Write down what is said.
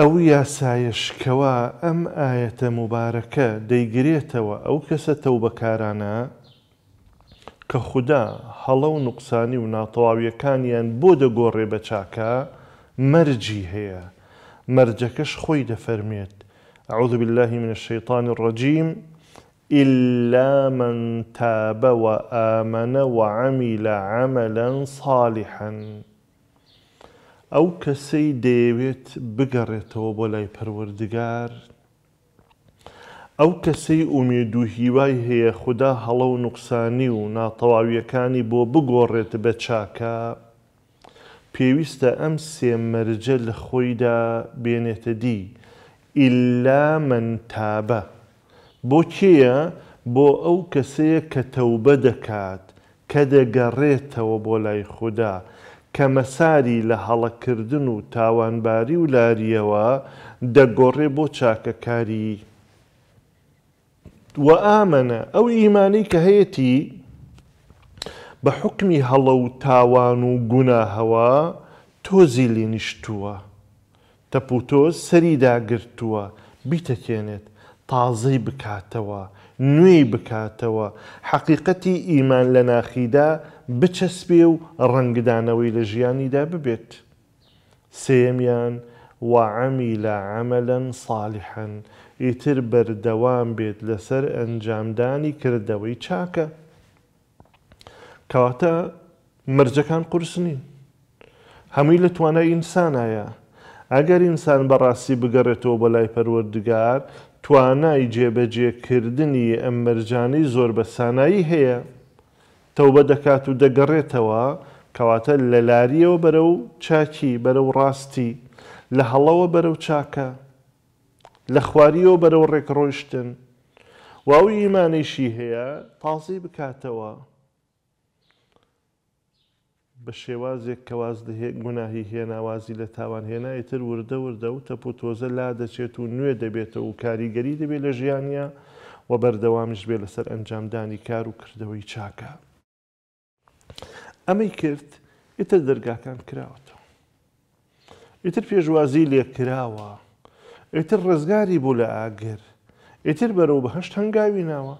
ئەو یاسایشکەوە ئەم ئاەتە آية مبارەکە دەیگرێتەوە ئەو کەسە تەو بەکارانە کە خوددا هەڵە و نوقسانی و ناتەواویەکانیان بۆ دەگۆڕێ بە چاکە مەرجی هەیە مەرجەکەش خۆی دەفەرمێت عوذ بالله من الشيطان الرجيم إلا من تاب وآمن وعمل عملا صالحا ئەو کەسەی دەیەوێت بگەڕێتەوە بۆ لای پەروەردگار ئەو کەسەی ئومید و هیوای هەیە خوددا هەڵە و نوقسانی و ناتەواویەکانی بۆ بگۆڕێت بە چاکە پێویستە ئەم سێمەرجە لە خۆیدا بێنێتە دی ئللا منتابە بۆ کێیە بۆ ئەو کەسەیە کە تەوبە دەکات کە دەگەڕێتەوە بۆ لای خوددا کە مەساری لە هەڵەکردن و تاوانباری و لاریەوە دەگۆڕێ بۆ چاکەکاری وە ئامەنە ئەو ئیمانی کە هەیەی بە حکمی هەڵە و تاوان و گوناهەوە تۆزی لێنیشتووە تەپوتۆز سەریداگرتووە بیتەکێنێت تازەی بکاتەوە نوێی بکاتەوە حەقیقەتی ئیمان لە ناخیدا بچەسبێ و ڕنگدانەوەی لە ژیانیدا ببێت. سێمیان وعەمی لە عملەن ساڵحەن ئیتر بەردەوام بێت لەسەر ئەنجامدانی کردەوەی چاکە. کەواتە مرجەکان قرس نین. هەمووی لە توانای ئینسانایە. ئەگەر ئینسان بەڕاستی بگەڕێتەوە بەلای پەروەردگار، توانای جێبەجێکردنی ئەممەرجانی زۆر بەسانایی هەیە. تەوبە دەکات و دەگەڕێتەوە کەواتە لە لاریەوە بەرە و چاکی بەرە و ڕاستی لە هەڵەوە بەرە و چاکە لە خواریەوە بەرە و ڕێکڕۆیشتن واوی ئیمانێشی هەیە تازی بکاتەوە بە شێوازێک کەواز دەهێک گوناهی هێناوازی لە تاوان هێنایتر وردە وردە و تەپۆ تۆزە لا دەچێت و نوێ دەبێتەوە و کاریگەری دەبێت لە ژیانە و بەردەوامیش بێ لەسەر ئەنجامدانی کار و کردەوەی چاکە. ئەمەی کرد ئیتر دەرگاکان کراوەتەوە ئیتر پێشوازی لێ کراوە ئیتر ڕزگاری بوو لە ئاگر ئیتر بەرەو بە هەشت هەنگاوی ناوە.